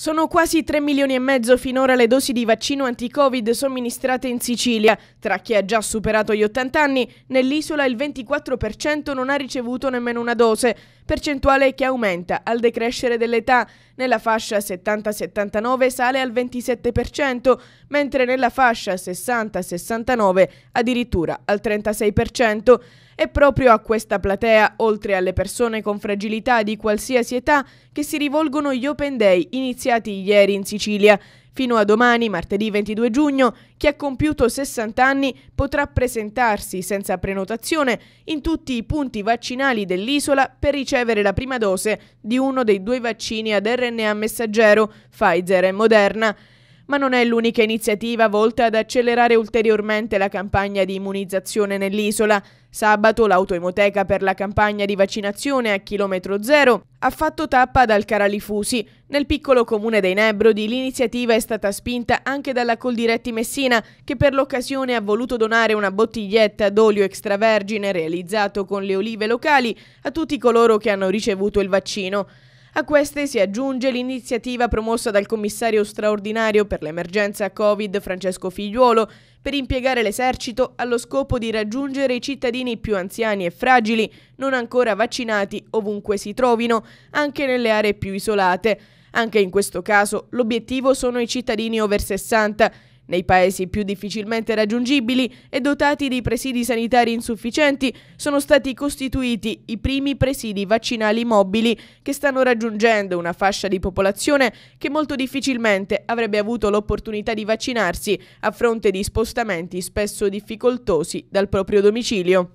Sono quasi 3 milioni e mezzo finora le dosi di vaccino anti-Covid somministrate in Sicilia. Tra chi ha già superato gli 80 anni, nell'isola il 24% non ha ricevuto nemmeno una dose, percentuale che aumenta al decrescere dell'età. Nella fascia 70-79 sale al 27%, mentre nella fascia 60-69 addirittura al 36%. È proprio a questa platea, oltre alle persone con fragilità di qualsiasi età, che si rivolgono gli Open Day iniziati ieri in Sicilia. Fino a domani, martedì 22 giugno, chi ha compiuto 60 anni potrà presentarsi senza prenotazione in tutti i punti vaccinali dell'isola per ricevere la prima dose di uno dei due vaccini ad RNA messaggero, Pfizer e Moderna. Ma non è l'unica iniziativa volta ad accelerare ulteriormente la campagna di immunizzazione nell'isola. Sabato l'autoemoteca per la campagna di vaccinazione a chilometro zero ha fatto tappa dal Caralifusi. Nel piccolo comune dei Nebrodi l'iniziativa è stata spinta anche dalla Coldiretti Messina che per l'occasione ha voluto donare una bottiglietta d'olio extravergine realizzato con le olive locali a tutti coloro che hanno ricevuto il vaccino. A queste si aggiunge l'iniziativa promossa dal commissario straordinario per l'emergenza Covid Francesco Figliuolo per impiegare l'esercito allo scopo di raggiungere i cittadini più anziani e fragili, non ancora vaccinati ovunque si trovino, anche nelle aree più isolate. Anche in questo caso l'obiettivo sono i cittadini over 60 nei paesi più difficilmente raggiungibili e dotati di presidi sanitari insufficienti sono stati costituiti i primi presidi vaccinali mobili che stanno raggiungendo una fascia di popolazione che molto difficilmente avrebbe avuto l'opportunità di vaccinarsi a fronte di spostamenti spesso difficoltosi dal proprio domicilio.